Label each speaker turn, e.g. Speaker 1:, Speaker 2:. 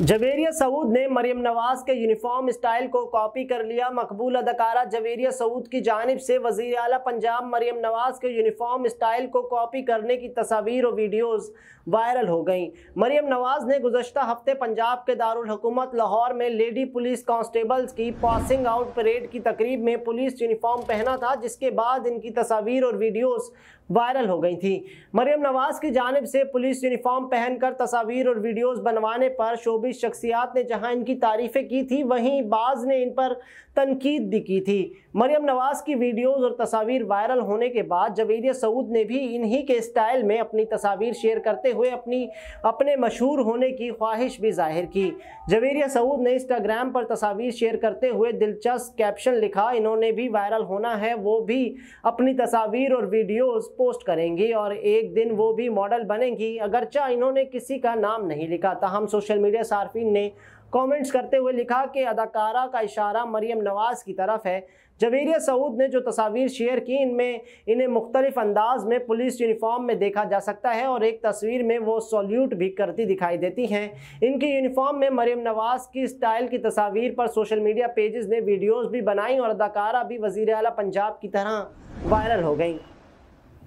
Speaker 1: जवेरिया सऊद ने मरियम नवाज के uniform style को कॉपी कर लिया मकबूल अदकारा जवेरिया सऊद की जानब से वजी अली पंजाब मरियम नवाज के यूनिफॉर्म स्टाइल को कॉपी करने की तस्वीर और वीडियोस वायरल हो गईं मरियम नवाज ने गुजशत हफ्ते पंजाब के दारकूमत लाहौर में लेडी पुलिस कांस्टेबल्स की पासिंग आउट परेड की तकरीब में पुलिस यूनिफॉर्म पहना था जिसके बाद इनकी तस्वीर और वीडियोज़ वायरल हो गई थी मरियम नवाज की जानब से पुलिस यूनिफॉर्म पहनकर तस्वीर और वीडियोज़ बनवाने पर शोब शोबिश शख्सियात ने जहां इनकी तारीफ़ें की थी वहीं बाज़ ने इन पर तनकीद भी की थी मरियम नवाज़ की वीडियोस और तस्वीर वायरल होने के बाद जवेरिया सऊद ने भी इन्हीं के स्टाइल में अपनी तस्वीर शेयर करते हुए अपनी अपने मशहूर होने की ख्वाहिश भी जाहिर की जवेरिया सऊद ने इंस्टाग्राम पर तस्वीर शेयर करते हुए दिलचस्प कैप्शन लिखा इन्होंने भी वायरल होना है वो भी अपनी तस्वीर और वीडियोज़ पोस्ट करेंगी और एक दिन वो भी मॉडल बनेंगी अगरचा इन्होंने किसी का नाम नहीं लिखा तहम सोशल मीडिया सार्फिन ने कमेंट्स करते हुए लिखा कि अदाकारा का इशारा मरियम नवाज़ की तरफ है जवेरिया सऊद ने जो तस्वीर शेयर की इनमें इन्हें मुख्तलिफ अंदाज में पुलिस यूनिफॉर्म में देखा जा सकता है और एक तस्वीर में वो सॉल्यूट भी करती दिखाई देती हैं इनकी यूनिफॉर्म में मरीम नवाज़ की स्टाइल की तस्वीर पर सोशल मीडिया पेजेस ने वीडियोज़ भी बनाई और अदाकारा भी वज़ी अला पंजाब की तरह वायरल हो गई